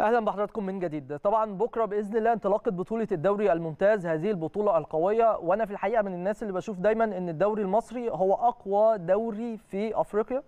اهلا بحضراتكم من جديد طبعا بكره باذن الله انطلاقه بطوله الدوري الممتاز هذه البطوله القويه وانا في الحقيقه من الناس اللي بشوف دايما ان الدوري المصري هو اقوى دوري في افريقيا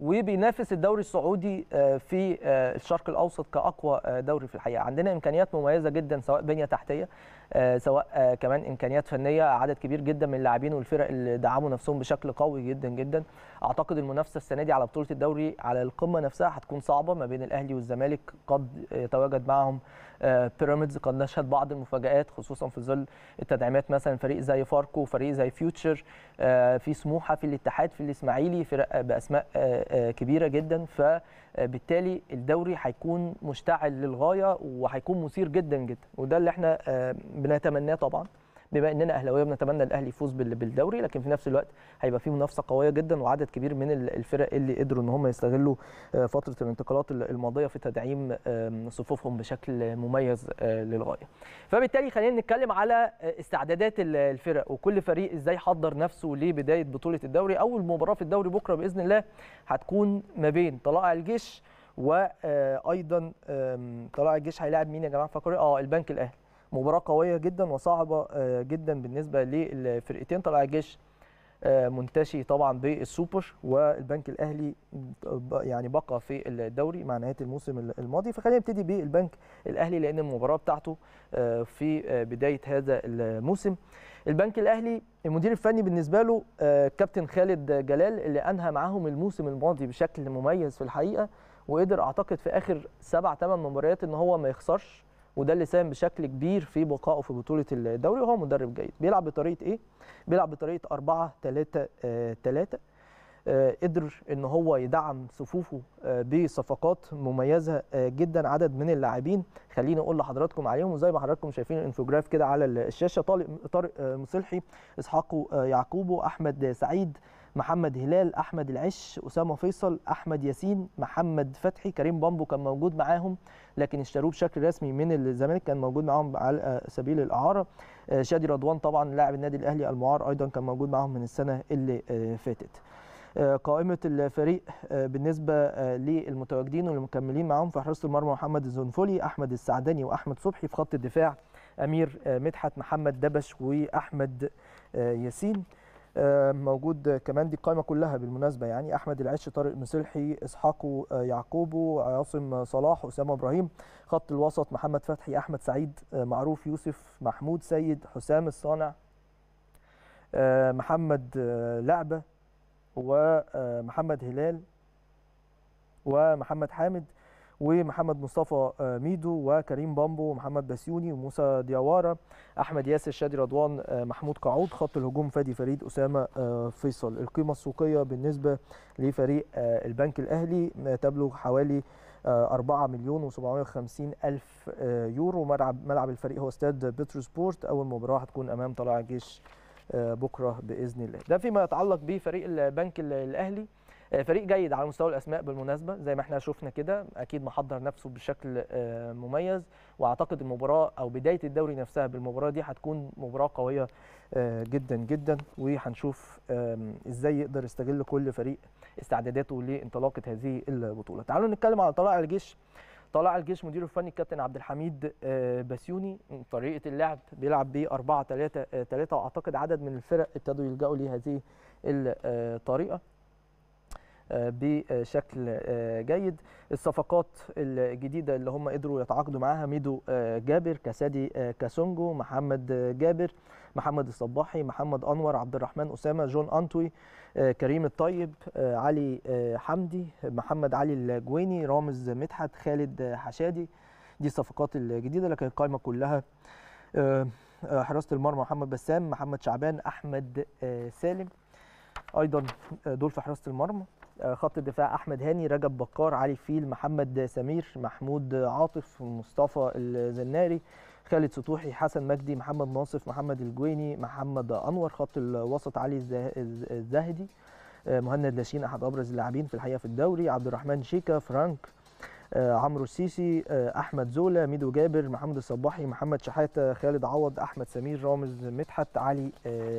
وبينافس الدوري السعودي آه، في آه، الشرق الاوسط كاقوى آه، دوري في الحقيقه عندنا امكانيات مميزه جدا سواء بنيه تحتيه آه، سواء آه، كمان امكانيات فنيه عدد كبير جدا من اللاعبين والفرق اللي دعموا نفسهم بشكل قوي جدا جدا اعتقد المنافسه السنه دي على بطوله الدوري على القمه نفسها هتكون صعبه ما بين الاهلي والزمالك قد يتواجد معهم آه، بيراميدز قد نشهد بعض المفاجات خصوصا في ظل التدعيمات مثلا فريق زي فاركو فريق زي فيوتشر في سموحه في الاتحاد في الاسماعيلي فرق باسماء كبيره جدا ف بالتالي الدوري هيكون مشتعل للغايه وهيكون مثير جدا جدا وده اللي احنا آه، بنتمناه طبعا بما اننا اهلاويه بنتمنى الاهلي يفوز بالدوري لكن في نفس الوقت هيبقى في منافسه قويه جدا وعدد كبير من الفرق اللي قدروا ان هم يستغلوا آه، فتره الانتقالات الماضيه في تدعيم صفوفهم بشكل مميز آه، للغايه. فبالتالي خلينا نتكلم على آه، استعدادات الفرق وكل فريق ازاي حضر نفسه لبدايه بطوله الدوري اول مباراه في الدوري بكره باذن الله هتكون ما بين طلائع الجيش وايضا طلائع الجيش هيلاعب مين يا جماعه فكروا اه البنك الاهلي مباراه قويه جدا وصعبه آه، جدا بالنسبه للفرقتين طلع الجيش آه، منتشي طبعا بالسوبر والبنك الاهلي يعني بقى في الدوري مع نهايه الموسم الماضي فخلينا نبتدي بالبنك الاهلي لان المباراه بتاعته آه، في بدايه هذا الموسم البنك الاهلي المدير الفني بالنسبه له كابتن خالد جلال اللي انهى معاهم الموسم الماضي بشكل مميز في الحقيقه وقدر اعتقد في اخر سبع ثمان مباريات ان هو ما يخسرش وده اللي ساهم بشكل كبير في بقائه في بطوله الدوري وهو مدرب جيد بيلعب بطريقه ايه بيلعب بطريقه 4 3 3 قدر ان هو يدعم صفوفه آه، بصفقات مميزه آه، جدا عدد من اللاعبين خليني اقول لحضراتكم عليهم وزي ما حضراتكم شايفين الانفوجراف كده على الشاشه طارق طارق آه، مصلحي اسحاق يعقوبو احمد سعيد محمد هلال احمد العش اسامه فيصل احمد ياسين محمد فتحي كريم بامبو كان موجود معاهم لكن اشتروه بشكل رسمي من الزمالك كان موجود معاهم على سبيل الاعاره آه، شادي رضوان طبعا لاعب النادي الاهلي المعار ايضا كان موجود معاهم من السنه اللي آه، فاتت آه، قائمة الفريق بالنسبة للمتواجدين والمكملين معهم في حراسة المرمى محمد الزنفولي أحمد السعداني وأحمد صبحي في خط الدفاع أمير مدحت محمد دبش وأحمد ياسين آه، موجود كمان دي القائمه كلها بالمناسبه يعني احمد العش طارق مسلحي اسحاقو يعقوبو عاصم صلاح اسامه ابراهيم خط الوسط محمد فتحي احمد سعيد آه، معروف يوسف محمود سيد حسام الصانع آه، محمد لعبه ومحمد هلال ومحمد حامد ومحمد مصطفى آه، ميدو وكريم بامبو ومحمد بسيوني وموسى دياوارا أحمد ياسر شادي رضوان آه، محمود قعود خط الهجوم فادي فريد أسامة آه، فيصل القيمة السوقية بالنسبة لفريق البنك الأهلي تبلغ حوالي 4 مليون و750 ألف يورو ملعب ملعب الفريق هو استاد سبورت أول مباراة هتكون أمام طلائع الجيش بكرة بإذن الله ده فيما يتعلق بفريق البنك الأهلي آه، فريق جيد على مستوى الاسماء بالمناسبه زي ما احنا شفنا كده اكيد محضر نفسه بشكل آه، مميز واعتقد المباراه او بدايه الدوري نفسها بالمباراه دي هتكون مباراه قويه آه، جدا جدا وهنشوف ازاي يقدر يستغل كل فريق استعداداته لانطلاقه هذه البطوله تعالوا نتكلم على طلائع الجيش طلع الجيش مديره الفني الكابتن عبد الحميد بسيوني طريقه اللعب بيلعب ب 4 3 3 واعتقد عدد من الفرق ابتدوا يلجأوا لهذه الطريقه بشكل آه، جيد الصفقات الجديده اللي هم قدروا يتعاقدوا معاها ميدو آه، جابر كسادي آه، كاسونجو محمد جابر محمد الصباحي محمد انور عبد الرحمن اسامه جون انتوي كريم الطيب علي حمدي محمد علي الجويني رامز مدحت خالد حشادي دي الصفقات الجديده لكن القائمه كلها حراسه المرمى محمد بسام محمد شعبان احمد سالم ايضا دول في حراسه المرمى آه، خط الدفاع احمد هاني رجب بكار علي فيل محمد سمير محمود عاطف مصطفى الزناري خالد سطوحي حسن مجدي محمد ناصف محمد الجويني محمد انور خط الوسط علي الزاهدي آه، مهند لاشين احد ابرز اللاعبين في الحقيقه في الدوري عبد الرحمن شيكا فرانك آه، عمرو السيسي آه، احمد زولا ميدو جابر محمد الصباحي محمد شحاته آه، خالد عوض احمد سمير رامز مدحت علي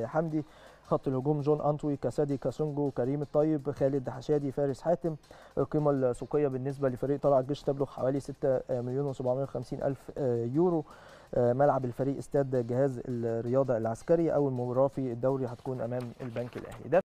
حمدي خط الهجوم جون انطوي كاسادي كاسونجو كريم الطيب خالد حشادي فارس حاتم القيمه السوقيه بالنسبه لفريق طلع الجيش تبلغ حوالي 6 مليون و750 الف يورو ملعب الفريق استاد جهاز الرياضه العسكري اول مباراه في الدوري هتكون امام البنك الاهلي